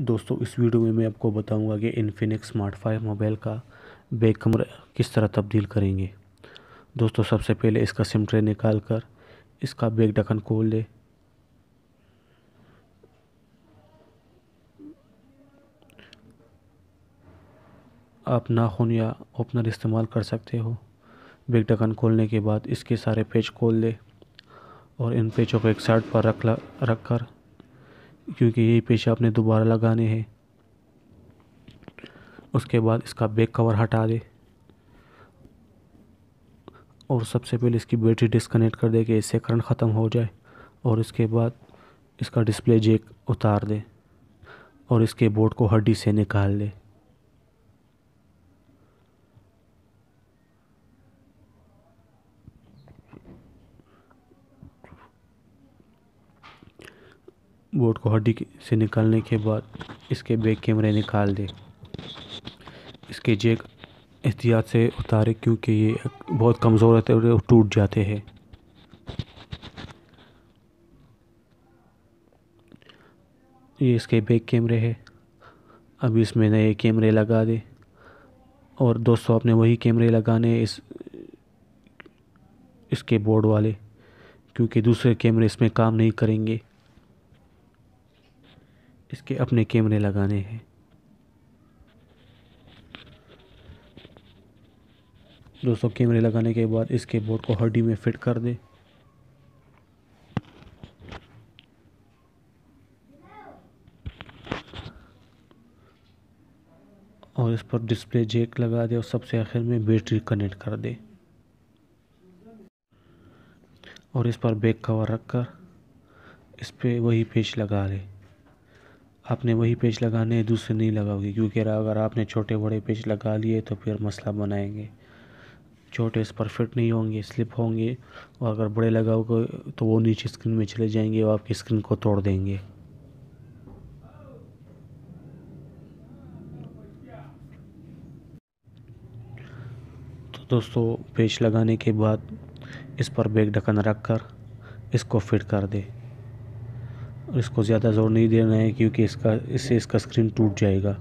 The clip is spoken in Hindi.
दोस्तों इस वीडियो में मैं आपको बताऊंगा कि इन्फिनिक्स स्मार्ट फाइव मोबाइल का बैक कमरा किस तरह तब्दील करेंगे दोस्तों सबसे पहले इसका सिम ट्रे निकाल कर इसका बैक ढक्कन खोल दे आप नाखून या ओपनर इस्तेमाल कर सकते हो बैक ढक्कन खोलने के बाद इसके सारे पेज खोल दे और इन पेजों को एक साइड पर रख रख कर क्योंकि यही पेशे आपने दोबारा लगाने हैं उसके बाद इसका बैक कवर हटा दे और सबसे पहले इसकी बैटरी डिस्कनेक्ट कर दे कि इससे करंट ख़त्म हो जाए और इसके बाद इसका डिस्प्ले जेक उतार दे और इसके बोर्ड को हड्डी से निकाल दे बोर्ड को हड्डी से निकालने के बाद इसके बैक कैमरे निकाल दें इसके जेक एहतियात से उतारे क्योंकि ये बहुत कमज़ोर रहते हैं और टूट जाते हैं ये इसके बैक कैमरे है अब इसमें नए कैमरे लगा दे और दोस्तों आपने वही कैमरे लगाने इस इसके बोर्ड वाले क्योंकि दूसरे कैमरे इसमें काम नहीं करेंगे इसके अपने कैमरे लगाने हैं दोस्तों कैमरे लगाने के बाद इसके बोर्ड को हड्डी में फिट कर दें और इस पर डिस्प्ले जेक लगा दे और सबसे आखिर में बैटरी कनेक्ट कर दे और इस पर बैक कवर रख कर इस पर वही पेच लगा दे आपने वही पेज लगाने हैं दूसरे नहीं लगाओगे क्योंकि अगर आपने छोटे बड़े पेज लगा लिए तो फिर मसला बनाएंगे छोटे इस परफेक्ट नहीं होंगे स्लिप होंगे और अगर बड़े लगाओगे तो वो नीचे स्क्रीन में चले जाएंगे और आपकी स्क्रीन को तोड़ देंगे तो दोस्तों पेज लगाने के बाद इस पर बैग ढक्कन रख कर इसको फिट कर दें इसको ज़्यादा ज़ोर नहीं देना है क्योंकि इसका इससे इसका स्क्रीन टूट जाएगा